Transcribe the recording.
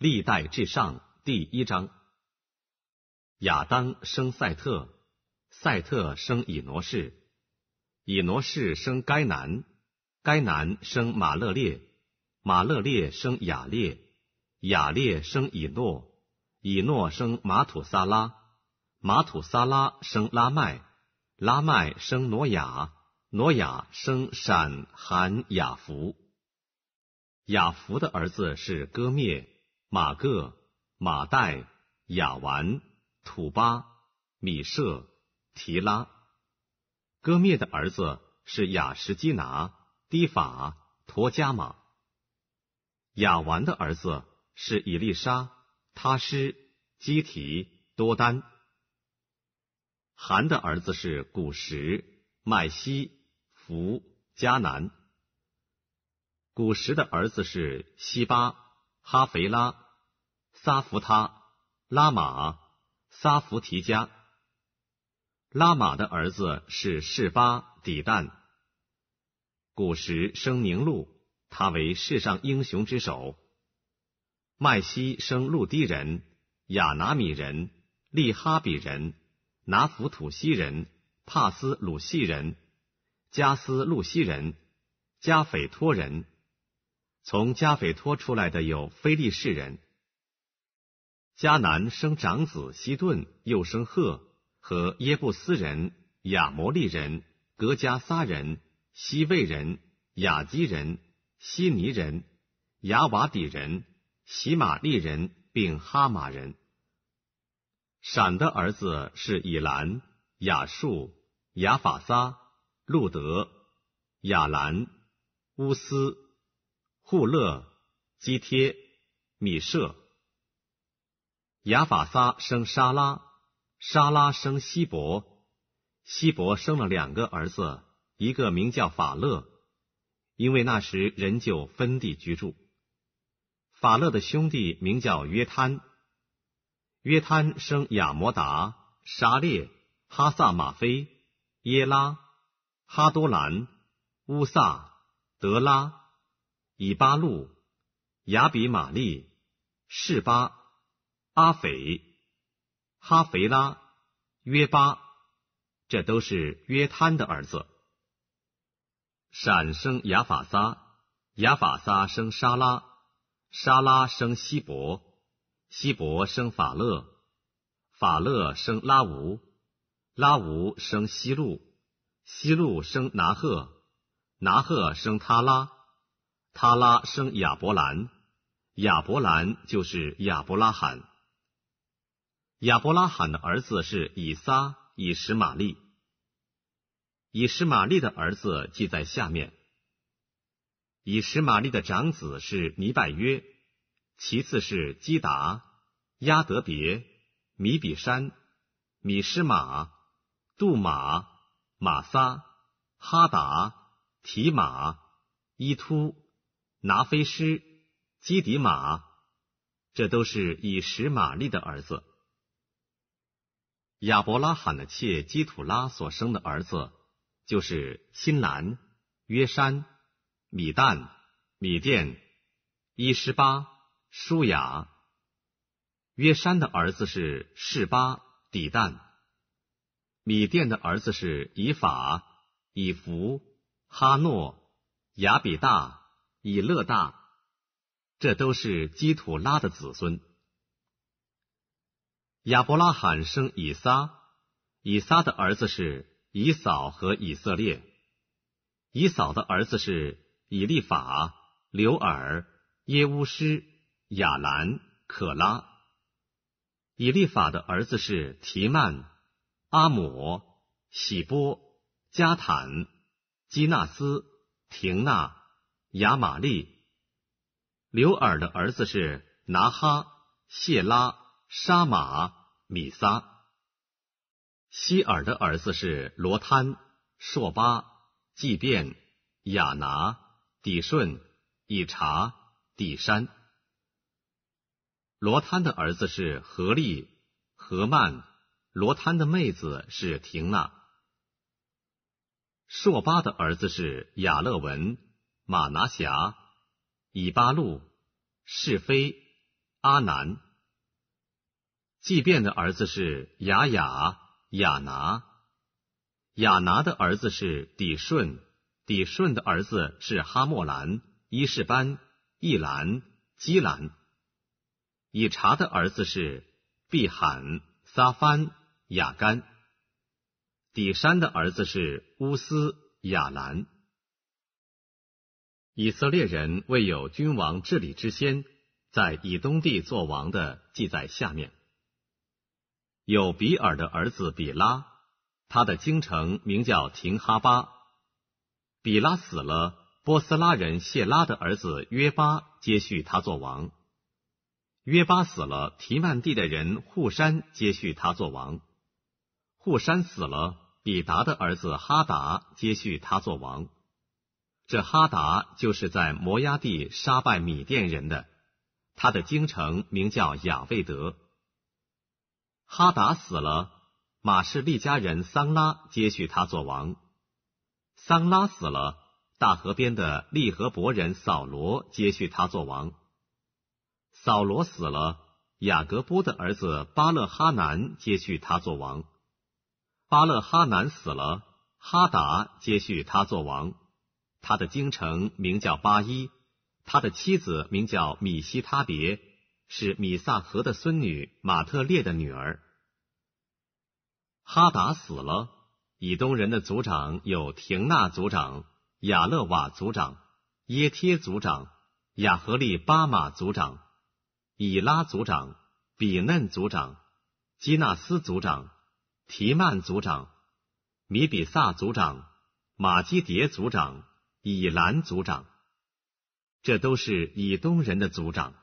历代至上第一章：亚当生赛特，赛特生以挪士，以挪士生该南，该南生马勒列，马勒列生雅列，雅列生以诺，以诺生马土撒拉，马土撒拉生拉麦，拉麦生挪亚，挪亚生闪、韩、雅弗。雅弗的儿子是戈灭。马各、马代、雅完、土巴、米舍、提拉，戈灭的儿子是雅什基拿、迪法、托加马；雅完的儿子是以利沙、他施、基提、多丹；韩的儿子是古什、麦西、福迦南；古什的儿子是西巴。哈肥拉、撒弗他、拉玛、撒弗提加，拉玛的儿子是世巴底旦。古时生宁路，他为世上英雄之首。麦西生路低人、亚拿米人、利哈比人、拿弗土西人、帕斯鲁西人、加斯路西人、加斐托人。从加斐托出来的有菲力士人、迦南生长子希顿，又生赫和耶布斯人、亚摩利人、格加撒人、西魏人、雅基人、悉尼人、雅瓦底人、喜玛利人，并哈马人。闪的儿子是以兰、雅述、雅法撒、路德、雅兰、乌斯。库勒基帖米舍，亚法撒生沙拉，沙拉生希伯，希伯生了两个儿子，一个名叫法勒，因为那时人就分地居住。法勒的兄弟名叫约摊，约摊生亚摩达、沙列、哈萨马菲、耶拉、哈多兰、乌萨、德拉。以巴路、雅比玛利、士巴、阿斐、哈斐拉、约巴，这都是约摊的儿子。闪生雅法撒，雅法撒生沙拉，沙拉生希伯，希伯生法勒，法勒生拉吾，拉吾生希路，希路生拿赫，拿赫生他拉。他拉生亚伯兰，亚伯兰就是亚伯拉罕。亚伯拉罕的儿子是以撒、以实玛利。以实玛利的儿子记在下面。以实玛利的长子是尼拜约，其次是基达、亚德别、米比山、米施玛、杜玛、马撒、哈达、提马、伊突。拿非施、基底马，这都是以实玛利的儿子。亚伯拉罕的妾基土拉所生的儿子，就是新兰、约山、米旦、米甸、伊实巴、舒雅。约山的儿子是示巴、底旦；米甸的儿子是以法、以弗、哈诺、雅比大。以勒大，这都是基土拉的子孙。亚伯拉罕生以撒，以撒的儿子是以扫和以色列。以扫的儿子是以利法、刘尔、耶乌施、亚兰、可拉。以利法的儿子是提曼、阿姆、喜波、加坦、基纳斯、廷纳。亚玛丽、刘尔的儿子是拿哈、谢拉、沙马、米撒；希尔的儿子是罗摊、硕巴、祭便、亚拿、底顺、以查、底山。罗摊的儿子是何利、何曼；罗摊的妹子是亭娜。硕巴的儿子是亚勒文。马拿辖、以巴路、是非、阿南，即便的儿子是雅雅、雅拿，雅拿的儿子是底顺，底顺的儿子是哈莫兰、伊士班、易兰、基兰，以查的儿子是毕罕、撒番、雅干，底山的儿子是乌斯、雅兰。以色列人为有君王治理之先，在以东地作王的记载下面，有比尔的儿子比拉，他的京城名叫廷哈巴。比拉死了，波斯拉人谢拉的儿子约巴接续他做王。约巴死了，提曼地的人护山接续他做王。护山死了，比达的儿子哈达接续他做王。这哈达就是在摩崖地杀败米甸人的，他的京城名叫雅未德。哈达死了，马氏利家人桑拉接续他做王。桑拉死了，大河边的利和伯人扫罗接续他做王。扫罗死了，雅各波的儿子巴勒哈南接续他做王。巴勒哈南死了，哈达接续他做王。他的京城名叫巴伊，他的妻子名叫米西他别，是米萨河的孙女马特列的女儿。哈达死了，以东人的族长有廷纳族长、雅勒瓦族长、耶贴族长、雅和利巴马族长、以拉族长、比嫩族长、基纳斯族长、提曼族长、米比萨族长、马基迭族长。以兰族长，这都是以东人的族长。